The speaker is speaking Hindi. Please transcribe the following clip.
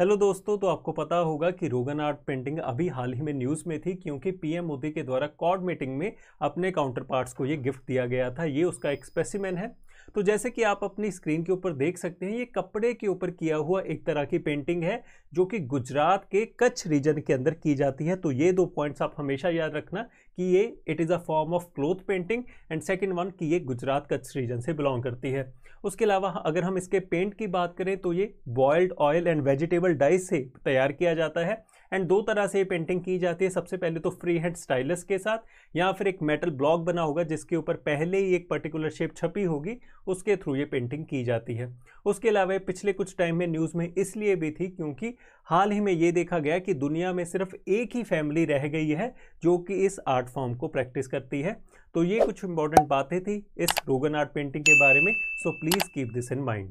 हेलो दोस्तों तो आपको पता होगा कि रोगन आर्ट पेंटिंग अभी हाल ही में न्यूज़ में थी क्योंकि पीएम मोदी के द्वारा कॉर्ड मीटिंग में अपने काउंटर पार्ट्स को ये गिफ्ट दिया गया था ये उसका एक स्पेसिमेन है तो जैसे कि आप अपनी स्क्रीन के ऊपर देख सकते हैं ये कपड़े के ऊपर किया हुआ एक तरह की पेंटिंग है जो कि गुजरात के कच्छ रीजन के अंदर की जाती है तो ये दो पॉइंट्स आप हमेशा याद रखना कि ये it is a form of cloth painting and second one कि ये गुजरात कच्छ रीजन से बिलोंग करती है उसके अलावा अगर हम इसके पेंट की बात करें तो ये boiled oil and vegetable dyes से तैयार किया जाता है एंड दो तरह से ये पेंटिंग की जाती है सबसे पहले तो फ्री हैंड स्टाइलस के साथ या फिर एक मेटल ब्लॉक बना होगा जिसके ऊपर पहले ही एक पर्टिकुलर शेप छपी होगी उसके थ्रू ये पेंटिंग की जाती है उसके अलावा पिछले कुछ टाइम में न्यूज़ में इसलिए भी थी क्योंकि हाल ही में ये देखा गया कि दुनिया में सिर्फ एक ही फैमिली रह गई है जो कि इस आर्ट फॉर्म को प्रैक्टिस करती है तो ये कुछ इंपॉर्टेंट बातें थी इस रोगन आर्ट पेंटिंग के बारे में so please keep this in mind